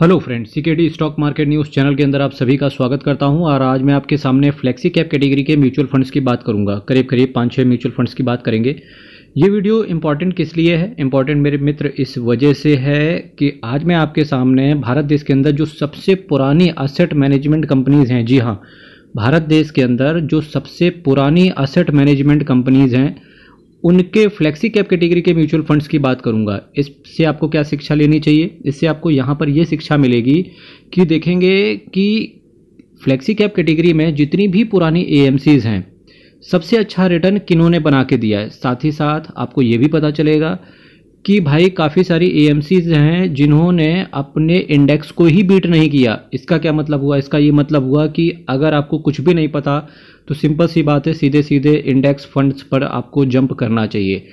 hello friends CKD stock market news channel के अंदर आप सभी का स्वागत करता हूं और आज मैं आपके सामने फ्लेक्सी कैप कैटेगरी के म्यूचुअल फंड्स की बात करूंगा करीब करीब पाँच छः म्यूचुअल फंड्स की बात करेंगे ये वीडियो इंपॉर्टेंट किस लिए है इंपॉर्टेंट मेरे मित्र इस वजह से है कि आज मैं आपके सामने भारत देश के अंदर जो सबसे पुरानी असेट मैनेजमेंट कंपनीज़ हैं जी हाँ भारत देश के अंदर जो सबसे पुरानी असेट मैनेजमेंट कंपनीज़ हैं उनके फ्लेक्सी कैप कैटेगरी के म्यूचुअल फंड्स की बात करूंगा इससे आपको क्या शिक्षा लेनी चाहिए इससे आपको यहाँ पर ये शिक्षा मिलेगी कि देखेंगे कि फ्लेक्सी कैप कैटेगरी में जितनी भी पुरानी ए हैं सबसे अच्छा रिटर्न किन्होंने बना के दिया है साथ ही साथ आपको ये भी पता चलेगा कि भाई काफ़ी सारी ए हैं जिन्होंने अपने इंडेक्स को ही बीट नहीं किया इसका क्या मतलब हुआ इसका ये मतलब हुआ कि अगर आपको कुछ भी नहीं पता तो सिंपल सी बात है सीधे सीधे इंडेक्स फंड्स पर आपको जंप करना चाहिए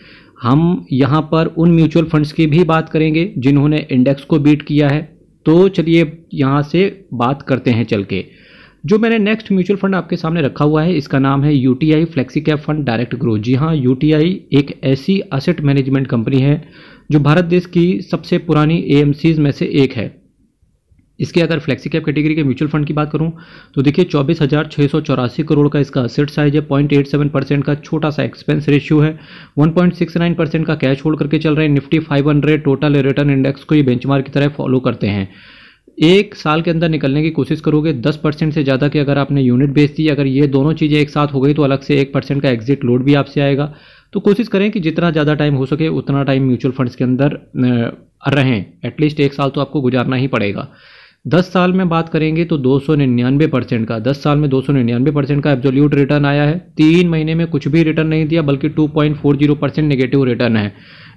हम यहाँ पर उन म्यूचुअल फंड्स की भी बात करेंगे जिन्होंने इंडेक्स को बीट किया है तो चलिए यहाँ से बात करते हैं चल के जो मैंने नेक्स्ट म्यूचुअल फंड आपके सामने रखा हुआ है इसका नाम है U T I flexi cap fund direct Groww जी हाँ यू टी आई एक ऐसी असेट मैनेजमेंट कंपनी है जो भारत देश की सबसे पुरानी ए में से एक है इसके अगर फ्लेक्सी कैप कैटेगरी के म्यूचुअल फंड की बात करूं तो देखिए चौबीस हज़ार छः सौ चौरासी करोड़ का इसका असेट साइज है पॉइंट एट सेवन परसेंट का छोटा सा एक्सपेंस रेशियो है one point six nine percent का कैश होल्ड करके चल रहे हैं Nifty five hundred total return index को ये बेंचमार्क की तरह फॉलो करते हैं एक साल के अंदर निकलने की कोशिश करोगे दस परसेंट से ज़्यादा की अगर आपने यूनिट बेच दी अगर ये दोनों चीज़ें एक साथ हो गई तो अलग से एक परसेंट का एग्जिट लोड भी आपसे आएगा तो कोशिश करें कि जितना ज़्यादा टाइम हो सके उतना टाइम म्यूचुअल फंड्स के अंदर रहें एटलीस्ट एक साल तो आपको गुजारना ही पड़ेगा दस साल में बात करेंगे तो दो सौ निन्यानवे परसेंट का दस साल में दो सौ निन्यानवे परसेंट का एब्जोल्यूट रिटर्न आया है तीन महीने में कुछ भी रिटर्न नहीं दिया बल्कि two point four zero percent negative return है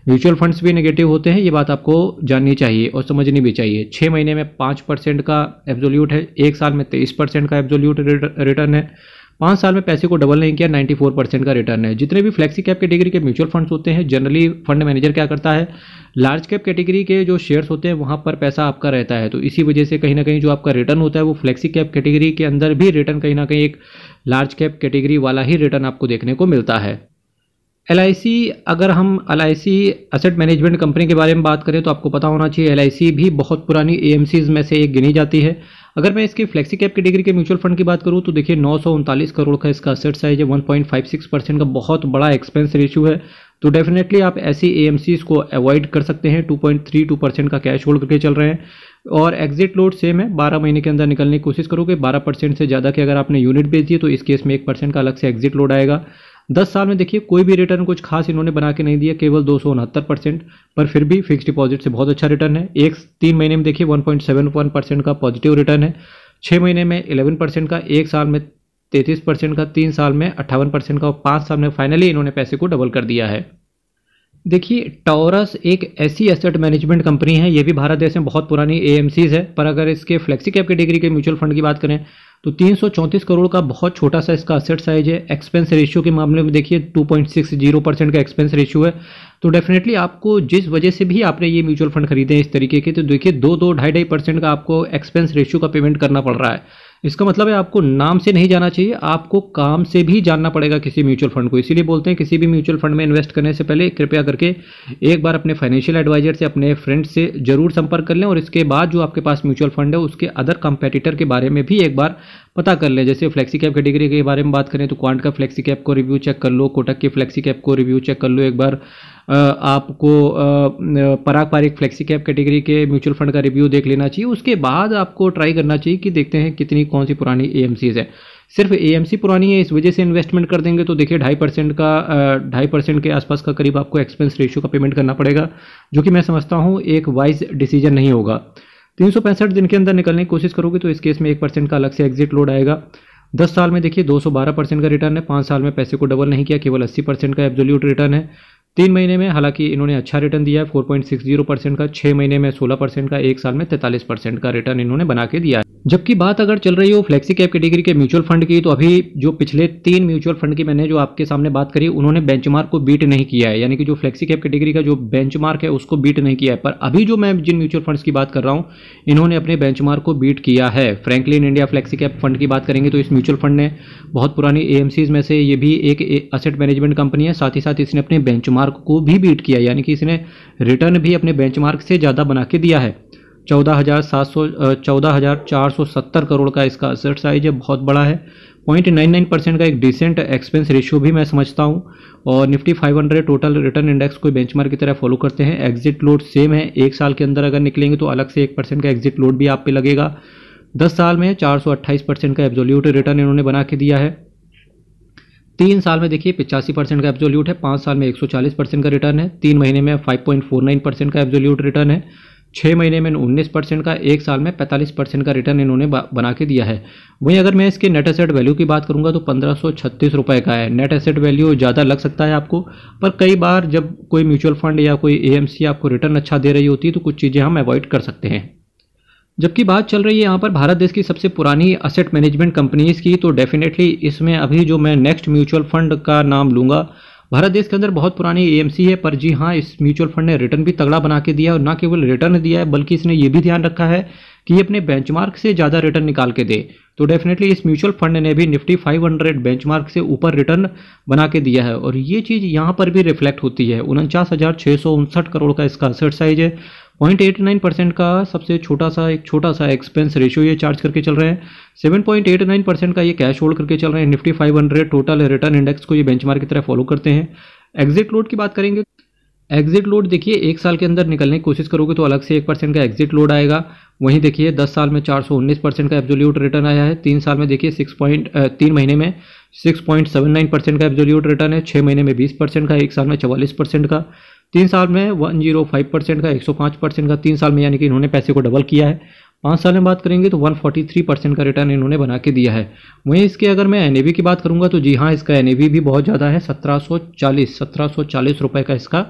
म्यूचुअल फंड्स भी नेगेटिव होते हैं ये बात आपको जाननी चाहिए और समझनी भी चाहिए छः महीने में पाँच परसेंट का एब्जोल्यूट है एक साल में तेईस परसेंट का एब्जोल्यूट रिटर्न है पाँच साल में पैसे को डबल नहीं किया 94 परसेंट का रिटर्न है जितने भी फ्लेक्सी कैप के डिग्री के म्यूचुअल फंड्स होते हैं जनरली फंड मैनेजर क्या करता है लार्ज कैप कैटेगरी के जो शेयर्स होते हैं वहाँ पर पैसा आपका रहता है तो इसी वजह से कहीं ना कहीं जो आपका रिटर्न होता है वो फ्लेक्सी कैप कैटेगरी के अंदर भी रिटर्न कहीं ना कहीं एक लार्ज कैप कैटेगरी वाला ही रिटर्न आपको देखने को मिलता है एल अगर हम एल असेट मैनेजमेंट कंपनी के बारे में बात करें तो आपको पता होना चाहिए एल भी बहुत पुरानी ए में से एक गिनी जाती है अगर मैं इसकी फ्लेक्सी कैप कैटेगरी के म्यूचुअल फंड की बात करूं तो देखिए नौ करोड़ का इसका असेट साइज है 1.56 परसेंट का बहुत बड़ा एक्सपेंस रेशियो है तो डेफिनेटली आप ऐसी ए को अवॉइड कर सकते हैं 2.32 परसेंट का कैश होल्ड करके चल रहे हैं और एग्जिट लोड सेम है 12 महीने के अंदर निकलने की कोशिश करोगे 12 परसेंट से ज़्यादा की अगर आपने यूनिट बेच दिए तो इस केस में एक परसेंट का अलग से एग्जिट लोड आएगा दस साल में देखिए कोई भी रिटर्न कुछ खास इन्होंने बना के नहीं दिया केवल दो परसेंट पर फिर भी फिक्स डिपॉजिट से बहुत अच्छा रिटर्न है एक तीन महीने में देखिए वन परसेंट का पॉजिटिव रिटर्न है छः महीने में 11 परसेंट का एक साल में तैंतीस परसेंट का तीन साल में अट्ठावन परसेंट का और पाँच साल में फाइनली इन्होंने पैसे को डबल कर दिया है देखिए टॉरस एक ऐसी एसेट मैनेजमेंट कंपनी है ये भी भारत देश में बहुत पुरानी ए है पर अगर इसके फ्लेक्सी कैप कैटेगरी के म्यूचुअल फंड की बात करें तो तीन करोड़ का बहुत छोटा सा इसका असेट साइज है एक्सपेंस रेशियो के मामले में देखिए 2.60 परसेंट का एक्सपेंस रेशियो है तो डेफिनेटली आपको जिस वजह से भी आपने ये म्यूचुअल फंड खरीदे हैं इस तरीके के तो देखिए दो दो ढाई ढाई परसेंट का आपको एक्सपेंस रेशियो का पेमेंट करना पड़ रहा है इसका मतलब है आपको नाम से नहीं जाना चाहिए आपको काम से भी जानना पड़ेगा किसी म्यूचुअल फंड को इसीलिए बोलते हैं किसी भी म्यूचुअल फंड में इन्वेस्ट करने से पहले कृपया करके एक बार अपने फाइनेंशियल एडवाइजर से अपने फ्रेंड से जरूर संपर्क कर लें और इसके बाद जो आपके पास म्यूचुअल फंड है उसके अदर कंपेटिटर के बारे में भी एक बार पता कर लें जैसे फ्लेक्सी कैप कैटेगरी के बारे में बात करें तो क्वांट का फ्लेक्सी कैप को रिव्यू चेक कर लो कोटक की फ्लेक्सी कैप को रिव्यू चेक कर लो एक बार आपको Parag Parikh flexi cap category के म्यूचुअल फंड का रिव्यू देख लेना चाहिए उसके बाद आपको ट्राई करना चाहिए कि देखते हैं कितनी कौन सी पुरानी ए है सिर्फ ए पुरानी है इस वजह से इन्वेस्टमेंट कर देंगे तो देखिए ढाई परसेंट का ढाई परसेंट के आसपास का करीब आपको एक्सपेंस रेशियो का पेमेंट करना पड़ेगा जो कि मैं समझता हूँ एक वाइज डिसीजन नहीं होगा तीन दिन के अंदर निकलने की कोशिश करोगे तो इस केस में एक परसेंट का अलग से एग्जिट लोड आएगा दस साल में देखिए 212 परसेंट का रिटर्न है पांच साल में पैसे को डबल नहीं किया केवल 80 परसेंट का एब्जोल्यूट रिटर्न है तीन महीने में हालांकि इन्होंने अच्छा रिटर्न दिया है 4.60 परसेंट का छह महीने में 16 परसेंट का एक साल में 43 परसेंट का रिटर्न इन्होंने बना के दिया है जबकि बात अगर चल रही हो फ्लेक्सी कैप कैटेगरी के म्यूचुअल फंड की तो अभी जो पिछले तीन म्यूचुअल फंड की मैंने जो आपके सामने बात करी उन्होंने बेंचमार्क को बीट नहीं किया है यानी कि जो फ्लेक्सी कैप कैटेगरी का जो बेंच है उसको बीट नहीं किया है पर अभी जो मैं जिन म्यूचुअल फंड की बात कर रहा हूँ इन्होंने अपने बेंचमार्क को बीट किया है Franklin India flexi cap fund की बात करेंगे तो इस म्यूचुअल फंड ने बहुत पुरानी एएमसीज में से ये भी एक असेट मैनेजमेंट कंपनी है साथ ही साथ इसने अपने बेंचमार्क बेंचमार्क को भी बीट किया यानी कि इसने रिटर्न भी अपने बेंचमार्क से ज़्यादा बना के दिया है चौदह हज़ार सात सौ चौदह हज़ार चार सौ सत्तर करोड़ का इसका असेट साइज है बहुत बड़ा है पॉइंट नाइन नाइन परसेंट का एक डिसेंट एक्सपेंस रेशियो भी मैं समझता हूँ और Nifty five hundred total return index को बेंचमार्क की तरह फॉलो करते हैं एग्जिट लोड सेम है एक साल के अंदर अगर निकलेंगे तो अलग से एक परसेंट का एग्जिट लोड भी आप पे लगेगा दस साल में चार सौ अट्ठाईस परसेंट का एब्जोल्यूट रिटर्न इन्होंने बना के दिया है तीन साल में देखिए पिचासी परसेंट का एब्जोल्यूट है पाँच साल में एक सौ चालीस परसेंट का रिटर्न है तीन महीने में five point four nine percent का एब्जोल्यूट रिटर्न है छः महीने में उन्नीस परसेंट का एक साल में पैंतालीस परसेंट का रिटर्न इन्होंने बना के दिया है वहीं अगर मैं इसके नेट एसेट वैल्यू की बात करूँगा तो पंद्रह सौ छत्तीस रुपये का है नेट एसेट वैल्यू ज़्यादा लग सकता है आपको पर कई बार जब कोई म्यूचुअल फंड या कोई सी आपको रिटर्न अच्छा दे रही होती है तो कुछ चीज़ें हम अवॉइड कर सकते हैं जबकि बात चल रही है यहाँ पर भारत देश की सबसे पुरानी असेट मैनेजमेंट कंपनीज़ की तो डेफिनेटली इसमें अभी जो मैं नेक्स्ट म्यूचुअल फंड का नाम लूँगा भारत देश के अंदर बहुत पुरानी ए है पर जी हाँ इस म्यूचुअल फंड ने रिटर्न भी तगड़ा बना के दिया और ना केवल रिटर्न दिया है बल्कि इसने ये भी ध्यान रखा है कि ये अपने बेंचमार्क से ज़्यादा रिटर्न निकाल के दे तो डेफिनेटली इस म्यूचुअल फंड ने भी निफ्टी 500 बेंचमार्क से ऊपर रिटर्न बना के दिया है और ये चीज़ यहाँ पर भी रिफ्लेक्ट होती है उनचास करोड़ का इसका असेट साइज है पॉइंट एट नाइन परसेंट का सबसे छोटा सा एक छोटा सा एक्सपेंस रेशियो ये चार्ज करके चल रहे हैं seven point eight nine percent का ये कैश होल्ड करके चल रहे हैं Nifty five hundred total return index को ये बेंचमार्क की तरह फॉलो करते हैं एग्जिट लोड की बात करेंगे एग्जिट लोड देखिए एक साल के अंदर निकलने की कोशिश करोगे तो अलग से एक परसेंट का एग्जिट लोड आएगा वहीं देखिए दस साल में चार सौ उन्नीस परसेंट का एब्जोल्यूट रिटर्न आया है तीन साल में देखिए सिक्स पॉइंट तीन महीने में six point seven nine percent का एब्जोल्यूट रिटर्न है छः महीने में बीस परसेंट का एक साल में चवालीस परसेंट का तीन साल में वन जीरो फाइव परसेंट का एक सौ पाँच परसेंट का तीन साल में यानी कि इन्होंने पैसे को डबल किया है पाँच साल में बात करेंगे तो वन फोर्टी थ्री परसेंट का रिटर्न इन्होंने बना के दिया है वहीं इसके अगर मैं एन की बात करूँगा तो जी हाँ इसका एन भी बहुत ज़्यादा है सौ चालीस रुपये का इसका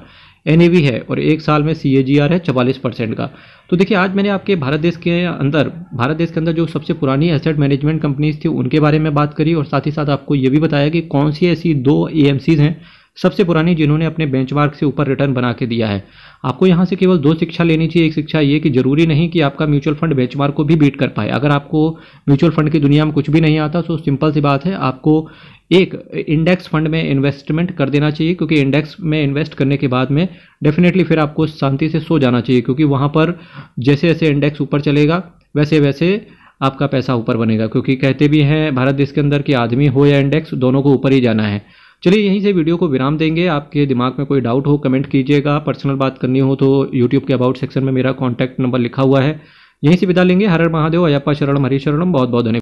एन है और एक साल में सी है चवालीस परसेंट का तो देखिए आज मैंने आपके भारत देश के अंदर भारत देश के अंदर जो सबसे पुरानी एसेट मैनेजमेंट कंपनीज थी उनके बारे में बात करी और साथ ही साथ आपको ये भी बताया कि कौन सी ऐसी दो ए हैं सबसे पुरानी जिन्होंने अपने बेंचमार्क से ऊपर रिटर्न बना के दिया है आपको यहाँ से केवल दो शिक्षा लेनी चाहिए एक शिक्षा ये कि जरूरी नहीं कि आपका म्यूचुअल फंड बेंचमार्क को भी बीट कर पाए अगर आपको म्यूचुअल फंड की दुनिया में कुछ भी नहीं आता तो सिंपल सी बात है आपको एक इंडेक्स फंड में इन्वेस्टमेंट कर देना चाहिए क्योंकि इंडेक्स में इन्वेस्ट करने के बाद में डेफिनेटली फिर आपको शांति से सो जाना चाहिए क्योंकि वहाँ पर जैसे जैसे इंडेक्स ऊपर चलेगा वैसे वैसे आपका पैसा ऊपर बनेगा क्योंकि कहते भी हैं भारत देश के अंदर कि आदमी हो या इंडेक्स दोनों को ऊपर ही जाना है चलिए यहीं से वीडियो को विराम देंगे आपके दिमाग में कोई डाउट हो कमेंट कीजिएगा पर्सनल बात करनी हो तो यूट्यूब के अबाउट सेक्शन में मेरा कॉन्टैक्ट नंबर लिखा हुआ है यहीं से विदा लेंगे हर हर महादेव अयप्पा शरणम हरी शरणम बहुत बहुत धन्यवाद